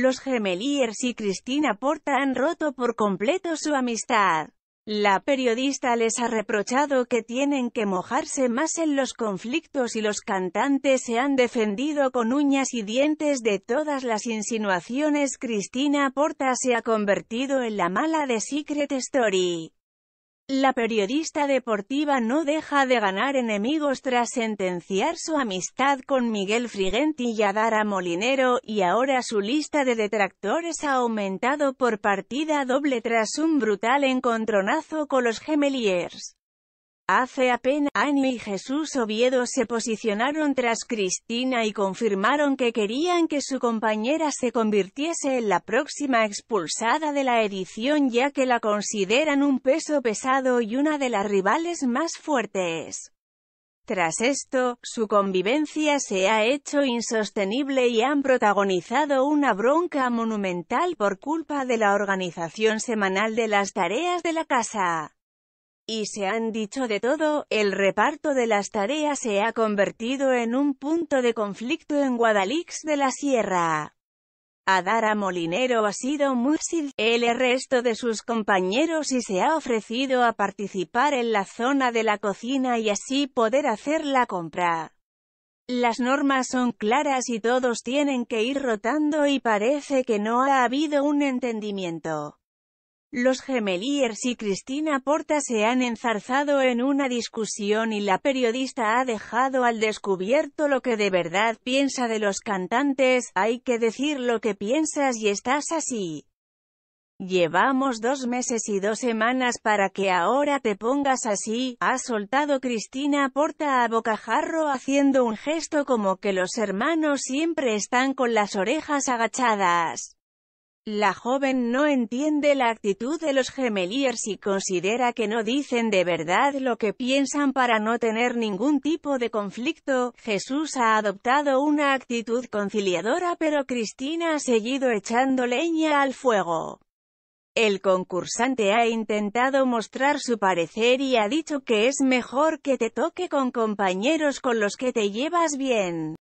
Los Gemeliers y Cristina Porta han roto por completo su amistad. La periodista les ha reprochado que tienen que mojarse más en los conflictos y los cantantes se han defendido con uñas y dientes de todas las insinuaciones. Cristina Porta se ha convertido en la mala de Secret Story. La periodista deportiva no deja de ganar enemigos tras sentenciar su amistad con Miguel Frigenti y Adara Molinero, y ahora su lista de detractores ha aumentado por partida doble tras un brutal encontronazo con los gemeliers. Hace apenas año y Jesús Oviedo se posicionaron tras Cristina y confirmaron que querían que su compañera se convirtiese en la próxima expulsada de la edición ya que la consideran un peso pesado y una de las rivales más fuertes. Tras esto, su convivencia se ha hecho insostenible y han protagonizado una bronca monumental por culpa de la organización semanal de las tareas de la casa y se han dicho de todo, el reparto de las tareas se ha convertido en un punto de conflicto en Guadalix de la Sierra. Adara Molinero ha sido muy el resto de sus compañeros y se ha ofrecido a participar en la zona de la cocina y así poder hacer la compra. Las normas son claras y todos tienen que ir rotando y parece que no ha habido un entendimiento. Los Gemeliers y Cristina Porta se han enzarzado en una discusión y la periodista ha dejado al descubierto lo que de verdad piensa de los cantantes, hay que decir lo que piensas y estás así. Llevamos dos meses y dos semanas para que ahora te pongas así, ha soltado Cristina Porta a bocajarro haciendo un gesto como que los hermanos siempre están con las orejas agachadas. La joven no entiende la actitud de los gemeliers y considera que no dicen de verdad lo que piensan para no tener ningún tipo de conflicto. Jesús ha adoptado una actitud conciliadora pero Cristina ha seguido echando leña al fuego. El concursante ha intentado mostrar su parecer y ha dicho que es mejor que te toque con compañeros con los que te llevas bien.